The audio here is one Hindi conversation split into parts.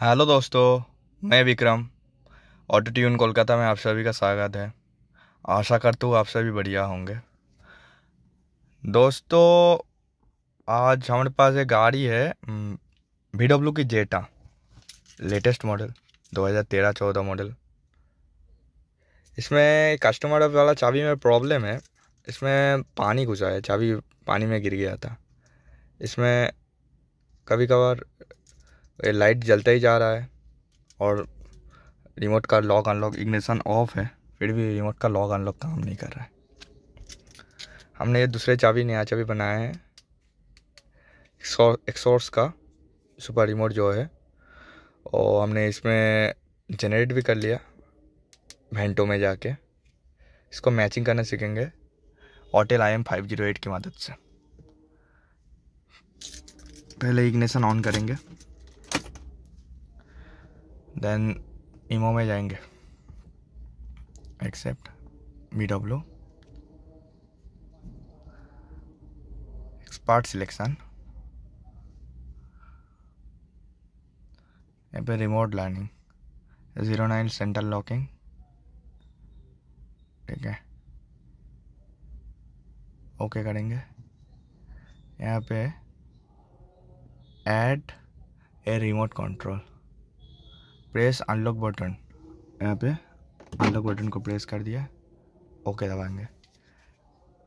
हेलो दोस्तों हम्म। मैं विक्रम ऑटो ट्यून कोलकाता में आप सभी का स्वागत है आशा करता हूँ आप सभी बढ़िया होंगे दोस्तों आज हमारे पास एक गाड़ी है बी हम्म, डब्ल्यू की जेटा लेटेस्ट मॉडल 2013-14 मॉडल इसमें कस्टमर वाला चाबी में प्रॉब्लम है इसमें पानी घुसा है चाबी पानी में गिर गया था इसमें कभी कभार ये लाइट जलता ही जा रहा है और रिमोट का लॉक अनलॉक इग्निशन ऑफ है फिर भी रिमोट का लॉक अनलॉक काम नहीं कर रहा है हमने ये दूसरे चाबी नया चाबी बनाया है एक्सोर्स का सुपर रिमोट जो है और हमने इसमें जनरेट भी कर लिया भेंटो में जाके इसको मैचिंग करना सीखेंगे Autel I M five zero eight की मदद से पहले इग्निशन ऑन करेंगे देन इमो में जाएंगे except B W expert selection यहाँ पे remote learning zero nine central locking ठीक है ओके करेंगे यहाँ पे add a remote control press unlock button यहाँ पे अनलॉक बटन को प्रेस कर दिया ओके दबाएंगे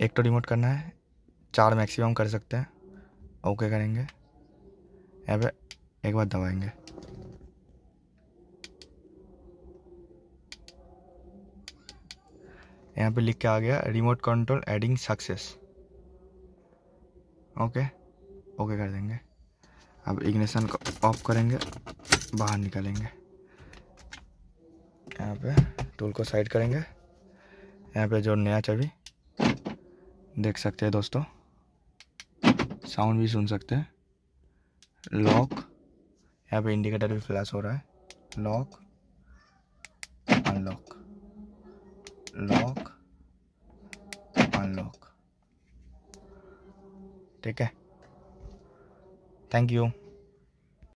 एक तो रिमोट करना है चार मैक्सिमम कर सकते हैं ओके करेंगे यहाँ पे एक बार दबाएंगे यहाँ पे लिख के आ गया remote control adding success okay okay कर देंगे अब इग्निशन को ऑफ करेंगे बाहर निकालेंगे यहाँ पे टूल को साइड करेंगे यहाँ पे जो नया चाबी देख सकते हैं दोस्तों साउंड भी सुन सकते हैं लॉक यहाँ पे इंडिकेटर भी फ्लैश हो रहा है लॉक अनलॉक लॉक अनलॉक ठीक है थैंक यू